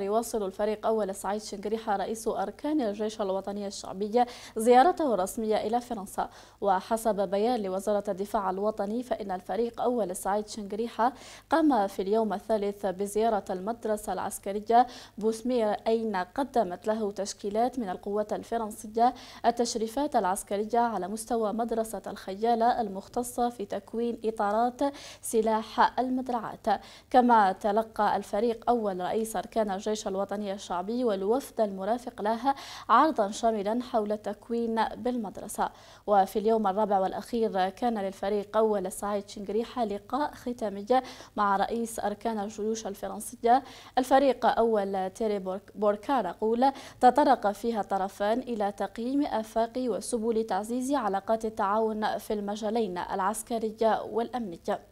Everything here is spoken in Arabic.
يواصل الفريق أول سعيد شنقريحة رئيس أركان الجيش الوطني الشعبي زيارته الرسمية إلى فرنسا وحسب بيان لوزارة الدفاع الوطني فإن الفريق أول سعيد شنقريحة قام في اليوم الثالث بزيارة المدرسة العسكرية بوسمير أين قدمت له تشكيلات من القوات الفرنسية التشريفات العسكرية على مستوى مدرسة الخيالة المختصة في تكوين إطارات سلاح المدرعات كما تلقى الفريق أول رئيس أركان الجيش الوطني الشعبي والوفد المرافق لها عرضا شاملا حول التكوين بالمدرسة وفي اليوم الرابع والأخير كان للفريق أول السعيد شنجريحة لقاء ختامي مع رئيس أركان الجيوش الفرنسية الفريق أول تيري بوركار قول تطرق فيها الطرفان إلى تقييم آفاق وسبل تعزيز علاقات التعاون في المجالين العسكرية والأمنية